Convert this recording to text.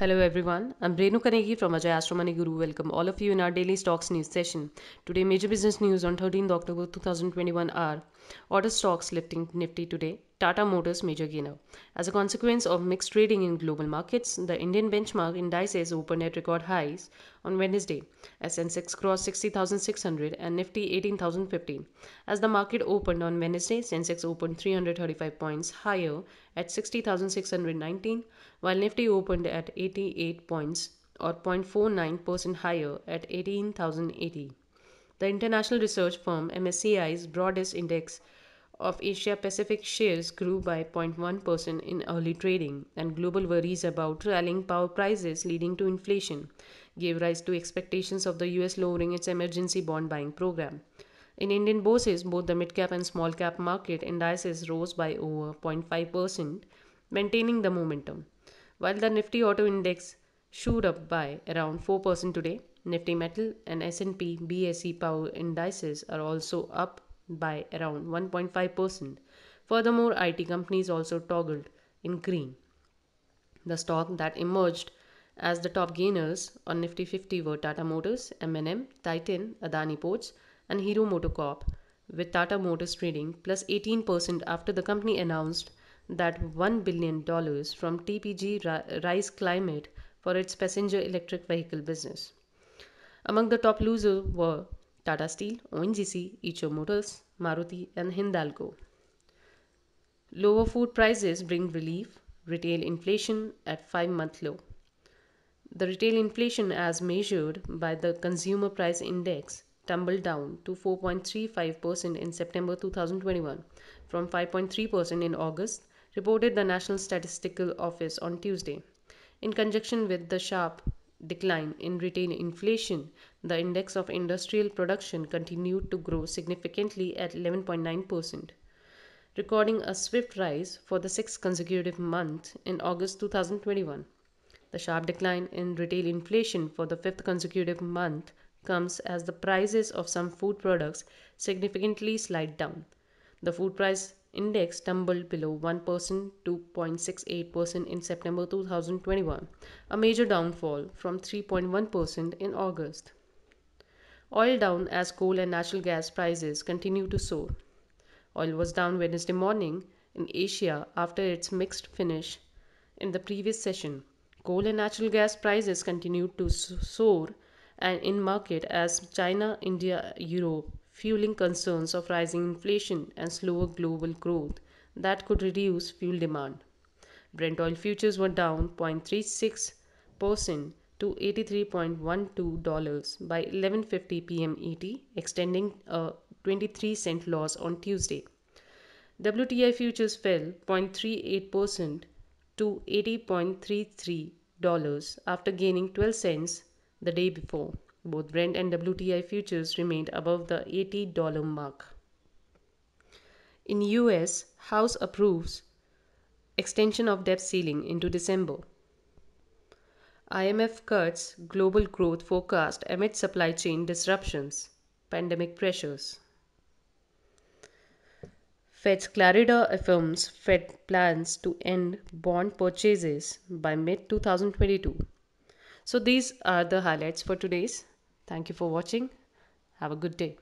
Hello everyone, I'm Renu Kanegi from Ajay Astromani Guru. Welcome all of you in our daily stocks news session. Today, major business news on 13th October 2021 are Auto stocks lifting Nifty today, Tata Motors major gainer. As a consequence of mixed trading in global markets, the Indian benchmark indices opened at record highs on Wednesday SN6 crossed 60,600 and Nifty 18,015. As the market opened on Wednesday, Sensex opened 335 points higher at 60,619 while Nifty opened at 88 points or 0.49% higher at 18,080. The international research firm MSCI's broadest index of Asia Pacific shares grew by 0.1% in early trading, and global worries about rallying power prices leading to inflation gave rise to expectations of the US lowering its emergency bond buying program. In Indian bourses, both the mid-cap and small-cap market indices rose by over 0.5%, maintaining the momentum. While the Nifty Auto Index showed up by around 4% today, Nifty Metal and S&P BSE Power indices are also up by around 1.5%. Furthermore, IT companies also toggled in green. The stock that emerged as the top gainers on Nifty 50 were Tata Motors, M&M, Titan, Adani Ports and Hero MotoCorp with Tata Motors trading plus 18% after the company announced that $1 billion from TPG Rise Climate for its passenger electric vehicle business. Among the top losers were Tata Steel, ONGC, Icho Motors, Maruti, and Hindalco. Lower food prices bring relief, retail inflation at 5 month low. The retail inflation, as measured by the Consumer Price Index, tumbled down to 4.35% in September 2021 from 5.3% in August, reported the National Statistical Office on Tuesday, in conjunction with the sharp decline in retail inflation, the index of industrial production continued to grow significantly at 11.9%, recording a swift rise for the sixth consecutive month in August 2021. The sharp decline in retail inflation for the fifth consecutive month comes as the prices of some food products significantly slide down. The food price index tumbled below 1% to 0.68% in September 2021, a major downfall from 3.1% in August. Oil down as coal and natural gas prices continue to soar. Oil was down Wednesday morning in Asia after its mixed finish in the previous session. Coal and natural gas prices continued to soar and in market as China, India, Europe fueling concerns of rising inflation and slower global growth that could reduce fuel demand. Brent oil futures were down 0.36% to $83.12 by 11:50 p.m. ET, extending a 23 cent loss on Tuesday. WTI futures fell 0.38% to $80.33 after gaining 12 cents the day before. Both Brent and WTI futures remained above the $80 mark. In US, House approves extension of debt ceiling into December. IMF cuts global growth forecast amid supply chain disruptions, pandemic pressures. Fed's Clarida affirms Fed plans to end bond purchases by mid 2022. So these are the highlights for today's Thank you for watching. Have a good day.